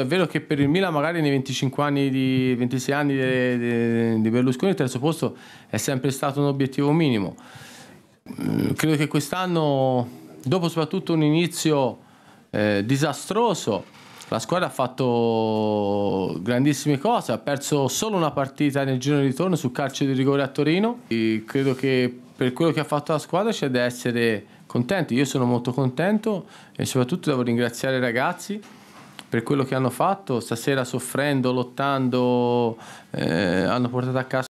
È vero che per il Milan magari nei 25 anni, di, 26 anni di, Berlusconi il terzo posto è sempre stato un obiettivo minimo. Mm, credo che quest'anno, dopo soprattutto un inizio eh, disastroso, la squadra ha fatto grandissime cose, ha perso solo una partita nel giro di ritorno sul calcio di rigore a Torino. E credo che per quello che ha fatto la squadra c'è da essere contenti, io sono molto contento e soprattutto devo ringraziare i ragazzi per quello che hanno fatto, stasera soffrendo, lottando, eh, hanno portato a casa